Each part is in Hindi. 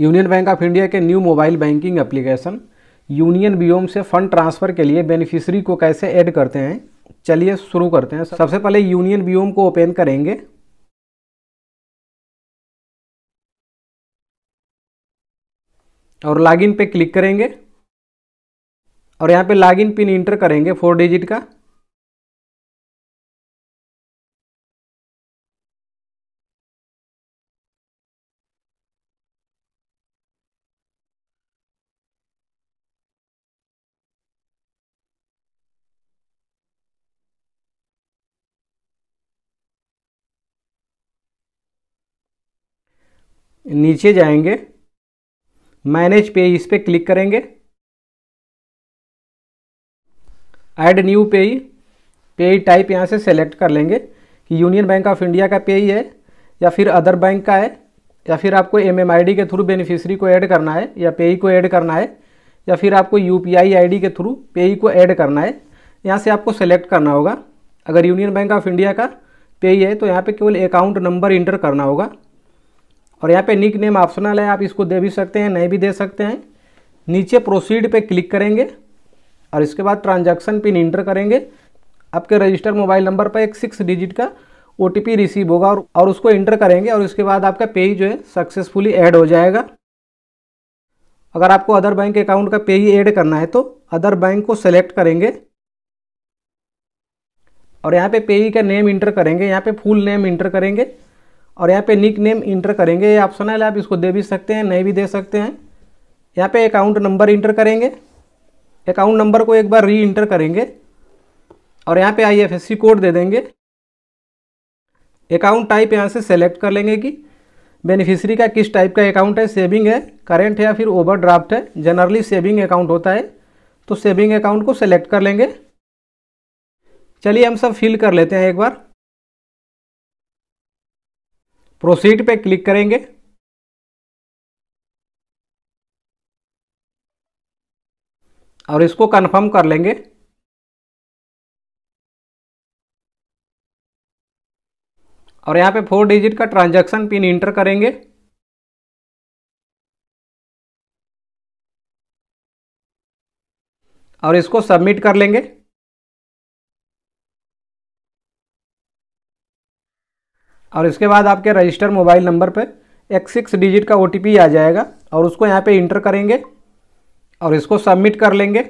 यूनियन बैंक ऑफ इंडिया के new mobile banking application Union Vyom से फंड ट्रांसफ़र के लिए बेनिफिशरी को कैसे ऐड करते हैं चलिए शुरू करते हैं सबसे पहले यूनियन बीओम को ओपन करेंगे और लॉगिन पे क्लिक करेंगे और यहाँ पे लॉगिन पिन इंटर करेंगे फोर डिजिट का नीचे जाएंगे मैनेज पे इस पर क्लिक करेंगे ऐड न्यू पे पेई टाइप यहाँ से सेलेक्ट कर लेंगे कि यूनियन बैंक ऑफ इंडिया का ही है या फिर अदर बैंक का है या फिर आपको एम एम आई डी के थ्रू बेनिफिशरी को ऐड करना है या पेई को ऐड करना है या फिर आपको U P I I D के थ्रू पेई को ऐड करना है यहाँ से आपको सेलेक्ट करना होगा अगर यूनियन बैंक ऑफ इंडिया का ही है तो यहाँ पे केवल अकाउंट नंबर इंटर करना होगा और यहाँ पे निक नेम ऑप्शनल है आप इसको दे भी सकते हैं नहीं भी दे सकते हैं नीचे प्रोसीड पे क्लिक करेंगे और इसके बाद ट्रांजैक्शन पिन इंटर करेंगे आपके रजिस्टर मोबाइल नंबर पर एक सिक्स डिजिट का ओ रिसीव होगा और, और उसको इंटर करेंगे और इसके बाद आपका पे जो है सक्सेसफुली ऐड हो जाएगा अगर आपको अदर बैंक अकाउंट का ही ऐड करना है तो अदर बैंक को सेलेक्ट करेंगे और यहाँ पे पे का नेम इंटर करेंगे यहाँ पे फुल नेम इंटर करेंगे और यहाँ पे निक नेम इंटर करेंगे ये ऑप्शन है आप इसको दे भी सकते हैं नहीं भी दे सकते हैं यहाँ पे अकाउंट नंबर इंटर करेंगे अकाउंट नंबर को एक बार री इंटर करेंगे और यहाँ पे आईएफएससी कोड दे देंगे अकाउंट टाइप यहाँ से सेलेक्ट कर लेंगे कि बेनिफिशरी का किस टाइप का अकाउंट है सेविंग है करेंट है या फिर ड्राफ्ट है जनरली सेविंग अकाउंट होता है तो सेविंग अकाउंट को सेलेक्ट कर लेंगे चलिए हम सब फिल कर लेते हैं एक बार प्रोसीड पे क्लिक करेंगे और इसको कंफर्म कर लेंगे और यहाँ पे फोर डिजिट का ट्रांजैक्शन पिन इंटर करेंगे और इसको सबमिट कर लेंगे और इसके बाद आपके रजिस्टर मोबाइल नंबर पर एक सिक्स डिजिट का ओ आ जाएगा और उसको यहाँ पे इंटर करेंगे और इसको सबमिट कर लेंगे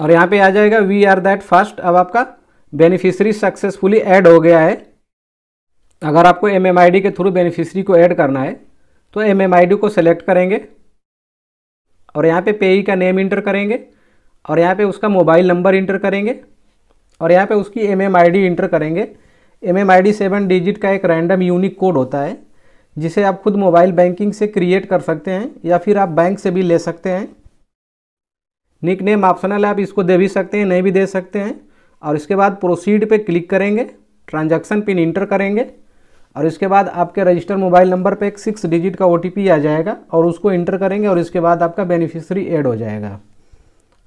और यहाँ पे आ जाएगा वी आर दैट फर्स्ट अब आपका बेनिफिशरी सक्सेसफुली ऐड हो गया है अगर आपको एम के थ्रू बेनिफिशरी को ऐड करना है तो एम को सेलेक्ट करेंगे और यहाँ पे पेई का नेम इंटर करेंगे और यहाँ पे उसका मोबाइल नंबर इंटर करेंगे और यहाँ पे उसकी एम एम इंटर करेंगे एम एम सेवन डिजिट का एक रैंडम यूनिक कोड होता है जिसे आप खुद मोबाइल बैंकिंग से क्रिएट कर सकते हैं या फिर आप बैंक से भी ले सकते हैं निक नेम ऑप्शनल है आप इसको दे भी सकते हैं नहीं भी दे सकते हैं और इसके बाद प्रोसीड पे क्लिक करेंगे ट्रांजैक्शन पिन इंटर करेंगे और इसके बाद आपके रजिस्टर मोबाइल नंबर पे एक सिक्स डिजिट का ओ आ जाएगा और उसको इंटर करेंगे और इसके बाद आपका बेनिफिशरी ऐड हो जाएगा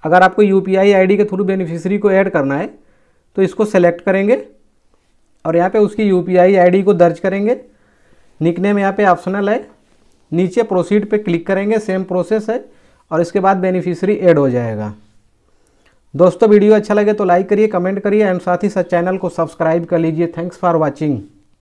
अगर आपको यू पी आई के थ्रू बेनिफिशरी को ऐड करना है तो इसको सेलेक्ट करेंगे और यहाँ पे उसकी यू पी आई को दर्ज करेंगे निकने में यहाँ पे ऑप्शनल है नीचे प्रोसीड पे क्लिक करेंगे सेम प्रोसेस है और इसके बाद बेनिफिशरी ऐड हो जाएगा दोस्तों वीडियो अच्छा लगे तो लाइक करिए कमेंट करिए एंड साथ ही साथ चैनल को सब्सक्राइब कर लीजिए थैंक्स फॉर वॉचिंग